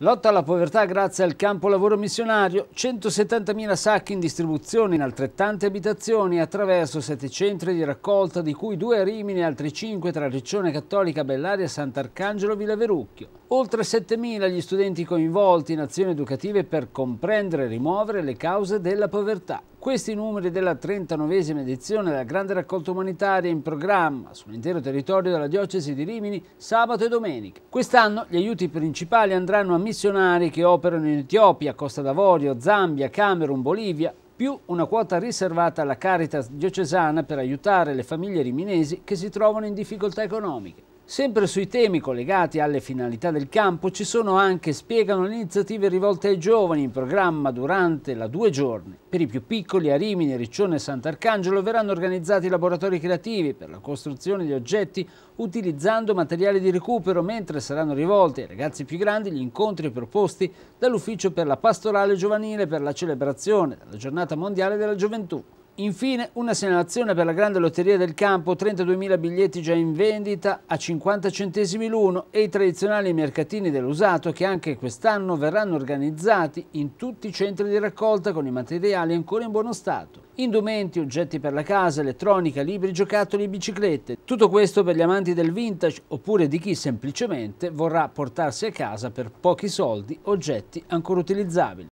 Lotta alla povertà grazie al campo lavoro missionario, 170.000 sacchi in distribuzione in altrettante abitazioni attraverso sette centri di raccolta di cui due a Rimini e altri cinque tra Riccione Cattolica, Bellaria e Sant'Arcangelo Villa Verucchio. Oltre 7.000 gli studenti coinvolti in azioni educative per comprendere e rimuovere le cause della povertà. Questi i numeri della 39esima edizione della grande raccolta umanitaria in programma sull'intero territorio della diocesi di Rimini sabato e domenica. Quest'anno gli aiuti principali andranno a missionari che operano in Etiopia, Costa d'Avorio, Zambia, Camerun, Bolivia, più una quota riservata alla Caritas diocesana per aiutare le famiglie riminesi che si trovano in difficoltà economiche. Sempre sui temi collegati alle finalità del campo ci sono anche, spiegano, le iniziative rivolte ai giovani in programma durante la due giorni. Per i più piccoli a Rimini, Riccione e Sant'Arcangelo verranno organizzati laboratori creativi per la costruzione di oggetti utilizzando materiali di recupero, mentre saranno rivolti ai ragazzi più grandi gli incontri proposti dall'Ufficio per la Pastorale Giovanile per la celebrazione della Giornata Mondiale della Gioventù. Infine una segnalazione per la grande lotteria del campo, 32.000 biglietti già in vendita a 50 centesimi l'uno e i tradizionali mercatini dell'usato che anche quest'anno verranno organizzati in tutti i centri di raccolta con i materiali ancora in buono stato. Indumenti, oggetti per la casa, elettronica, libri, giocattoli, biciclette. Tutto questo per gli amanti del vintage oppure di chi semplicemente vorrà portarsi a casa per pochi soldi oggetti ancora utilizzabili.